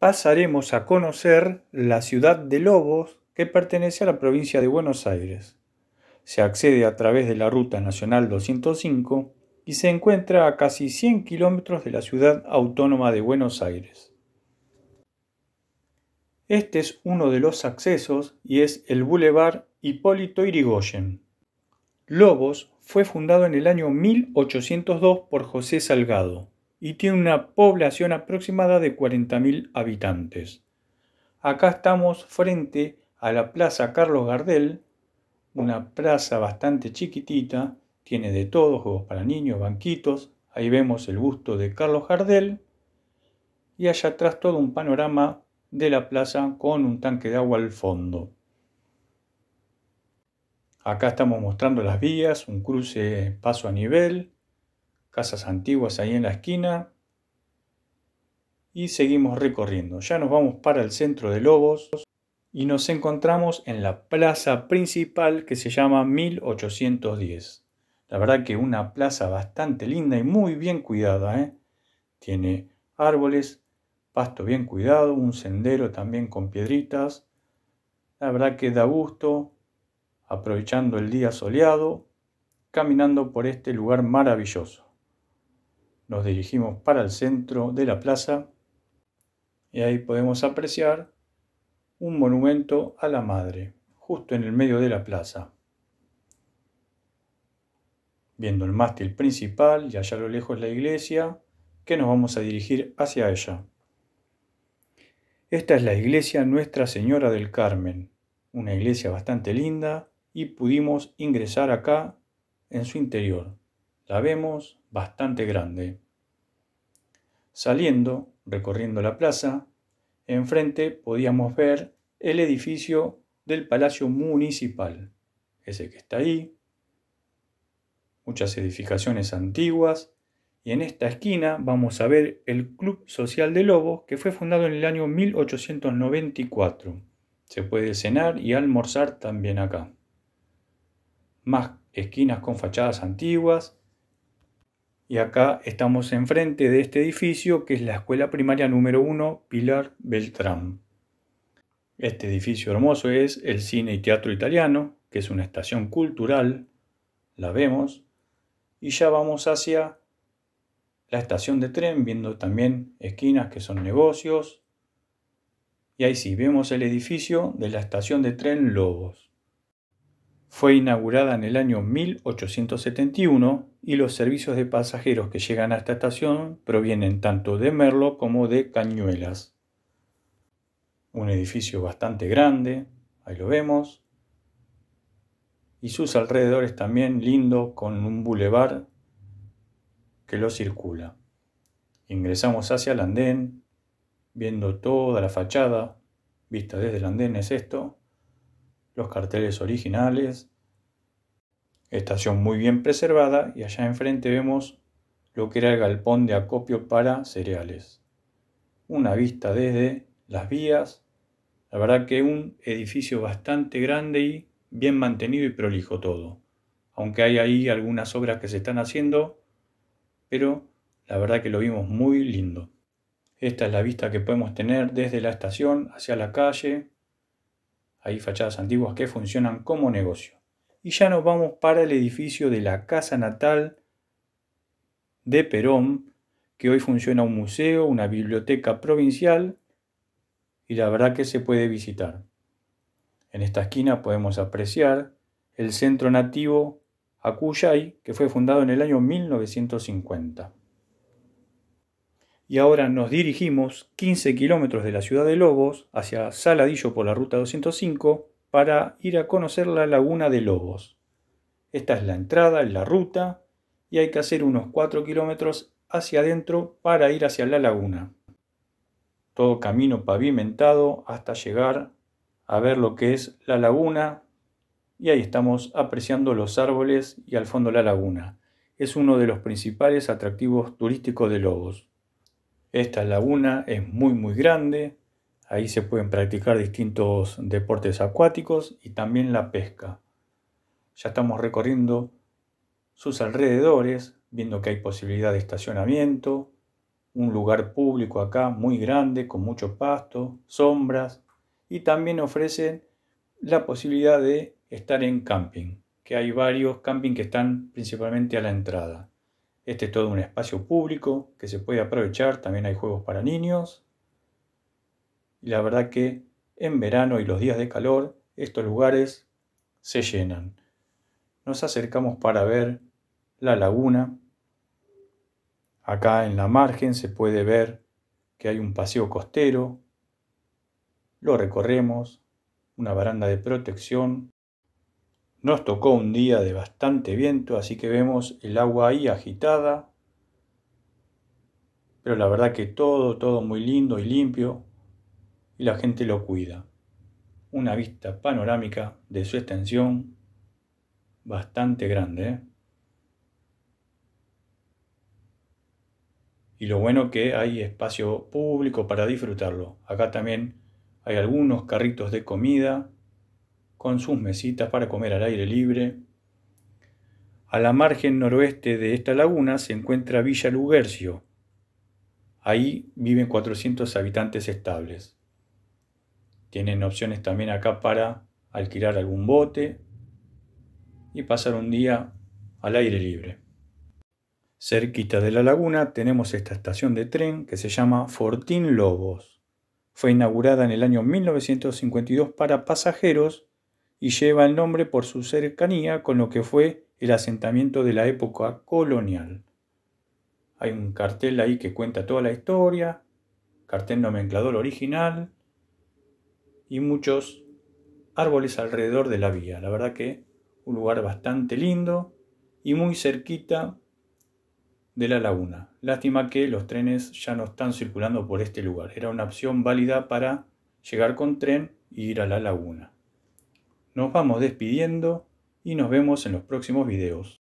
pasaremos a conocer la ciudad de Lobos, que pertenece a la provincia de Buenos Aires. Se accede a través de la Ruta Nacional 205 y se encuentra a casi 100 kilómetros de la ciudad autónoma de Buenos Aires. Este es uno de los accesos y es el Boulevard Hipólito Irigoyen. Lobos fue fundado en el año 1802 por José Salgado, y tiene una población aproximada de 40.000 habitantes. Acá estamos frente a la Plaza Carlos Gardel, una plaza bastante chiquitita, tiene de todo, juegos para niños, banquitos, ahí vemos el busto de Carlos Gardel y allá atrás todo un panorama de la plaza con un tanque de agua al fondo. Acá estamos mostrando las vías, un cruce paso a nivel, casas antiguas ahí en la esquina. Y seguimos recorriendo. Ya nos vamos para el centro de Lobos y nos encontramos en la plaza principal que se llama 1810. La verdad que una plaza bastante linda y muy bien cuidada. ¿eh? Tiene árboles, pasto bien cuidado, un sendero también con piedritas. La verdad que da gusto, aprovechando el día soleado, caminando por este lugar maravilloso nos dirigimos para el centro de la plaza y ahí podemos apreciar un monumento a la madre, justo en el medio de la plaza. Viendo el mástil principal y allá a lo lejos la iglesia, que nos vamos a dirigir hacia ella. Esta es la iglesia Nuestra Señora del Carmen, una iglesia bastante linda y pudimos ingresar acá en su interior. La vemos, bastante grande. Saliendo, recorriendo la plaza, enfrente podíamos ver el edificio del Palacio Municipal, ese que está ahí, muchas edificaciones antiguas, y en esta esquina vamos a ver el Club Social de Lobos, que fue fundado en el año 1894. Se puede cenar y almorzar también acá. Más esquinas con fachadas antiguas y acá estamos enfrente de este edificio que es la escuela primaria número 1 Pilar Beltrán. Este edificio hermoso es el Cine y Teatro Italiano, que es una estación cultural, la vemos, y ya vamos hacia la estación de tren, viendo también esquinas que son negocios, y ahí sí, vemos el edificio de la estación de tren Lobos. Fue inaugurada en el año 1871 y los servicios de pasajeros que llegan a esta estación provienen tanto de Merlo como de Cañuelas. Un edificio bastante grande, ahí lo vemos, y sus alrededores también lindo con un bulevar que lo circula. Ingresamos hacia el andén, viendo toda la fachada, vista desde el andén es esto, los carteles originales. Estación muy bien preservada y allá enfrente vemos lo que era el galpón de acopio para cereales. Una vista desde las vías. La verdad que un edificio bastante grande y bien mantenido y prolijo todo. Aunque hay ahí algunas obras que se están haciendo, pero la verdad que lo vimos muy lindo. Esta es la vista que podemos tener desde la estación hacia la calle, hay fachadas antiguas que funcionan como negocio. Y ya nos vamos para el edificio de la casa natal de Perón, que hoy funciona un museo, una biblioteca provincial y la verdad que se puede visitar. En esta esquina podemos apreciar el centro nativo Acuyay, que fue fundado en el año 1950 y ahora nos dirigimos 15 kilómetros de la ciudad de Lobos hacia Saladillo por la ruta 205 para ir a conocer la laguna de Lobos. Esta es la entrada, la ruta, y hay que hacer unos 4 kilómetros hacia adentro para ir hacia la laguna. Todo camino pavimentado hasta llegar a ver lo que es la laguna y ahí estamos apreciando los árboles y al fondo la laguna. Es uno de los principales atractivos turísticos de Lobos. Esta laguna es muy muy grande, ahí se pueden practicar distintos deportes acuáticos y también la pesca. Ya estamos recorriendo sus alrededores, viendo que hay posibilidad de estacionamiento, un lugar público acá muy grande, con mucho pasto, sombras, y también ofrecen la posibilidad de estar en camping, que hay varios camping que están principalmente a la entrada. Este es todo un espacio público que se puede aprovechar, también hay juegos para niños. Y la verdad que en verano y los días de calor estos lugares se llenan. Nos acercamos para ver la laguna. Acá en la margen se puede ver que hay un paseo costero. Lo recorremos, una baranda de protección nos tocó un día de bastante viento, así que vemos el agua ahí agitada. Pero la verdad que todo, todo muy lindo y limpio. Y la gente lo cuida. Una vista panorámica de su extensión bastante grande. ¿eh? Y lo bueno que hay espacio público para disfrutarlo. Acá también hay algunos carritos de comida con sus mesitas para comer al aire libre. A la margen noroeste de esta laguna se encuentra Villa Lugercio. Ahí viven 400 habitantes estables. Tienen opciones también acá para alquilar algún bote y pasar un día al aire libre. Cerquita de la laguna tenemos esta estación de tren que se llama Fortín Lobos. Fue inaugurada en el año 1952 para pasajeros y lleva el nombre por su cercanía con lo que fue el asentamiento de la época colonial. Hay un cartel ahí que cuenta toda la historia, cartel nomenclador original y muchos árboles alrededor de la vía. La verdad que un lugar bastante lindo y muy cerquita de la laguna. Lástima que los trenes ya no están circulando por este lugar. Era una opción válida para llegar con tren y ir a la laguna. Nos vamos despidiendo y nos vemos en los próximos videos.